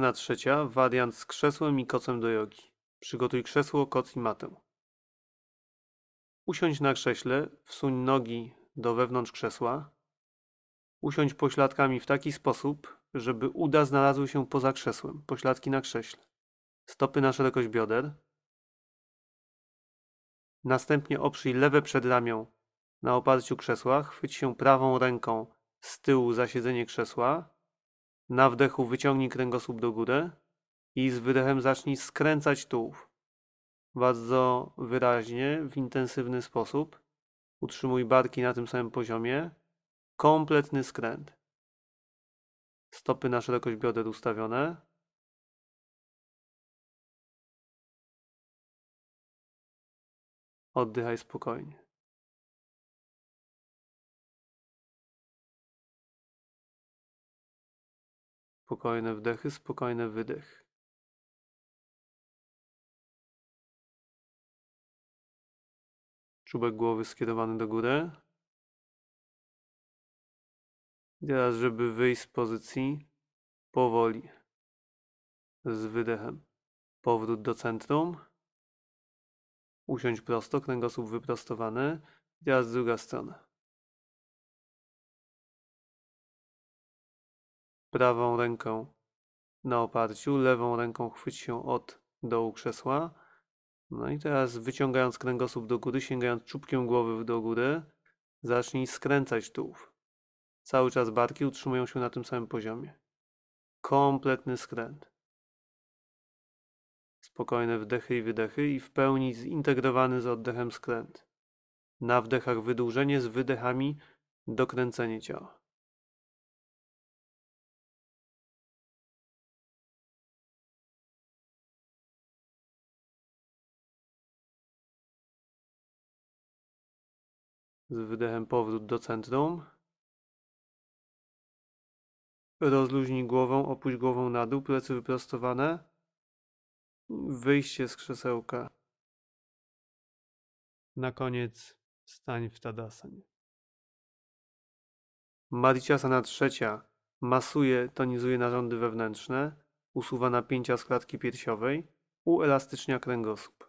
na trzecia, wariant z krzesłem i kocem do jogi. Przygotuj krzesło, koc i matę. Usiądź na krześle, wsuń nogi do wewnątrz krzesła. Usiądź pośladkami w taki sposób, żeby uda znalazły się poza krzesłem, pośladki na krześle. Stopy na szerokość bioder. Następnie oprzyj lewe przedramię na oparciu krzesła, chwyć się prawą ręką z tyłu za siedzenie krzesła na wdechu wyciągnij kręgosłup do góry i z wydechem zacznij skręcać tułów. Bardzo wyraźnie, w intensywny sposób. Utrzymuj barki na tym samym poziomie. Kompletny skręt. Stopy na szerokość bioder ustawione. Oddychaj spokojnie. Spokojne wdechy, spokojny wydech. Czubek głowy skierowany do góry. teraz, żeby wyjść z pozycji, powoli, z wydechem. Powrót do centrum. Usiądź prosto, kręgosłup wyprostowany. teraz druga strona. prawą ręką. Na oparciu lewą ręką chwyć się od dołu krzesła. No i teraz wyciągając kręgosłup do góry, sięgając czubkiem głowy do góry, zacznij skręcać tułów. Cały czas barki utrzymują się na tym samym poziomie. Kompletny skręt. Spokojne wdechy i wydechy i w pełni zintegrowany z oddechem skręt. Na wdechach wydłużenie, z wydechami dokręcenie ciała. Z wydechem powrót do centrum. Rozluźnij głową, opuść głową na dół, plecy wyprostowane. Wyjście z krzesełka. Na koniec stań w Tadasanie. na trzecia masuje, tonizuje narządy wewnętrzne, usuwa napięcia z klatki piersiowej, uelastycznia kręgosłup.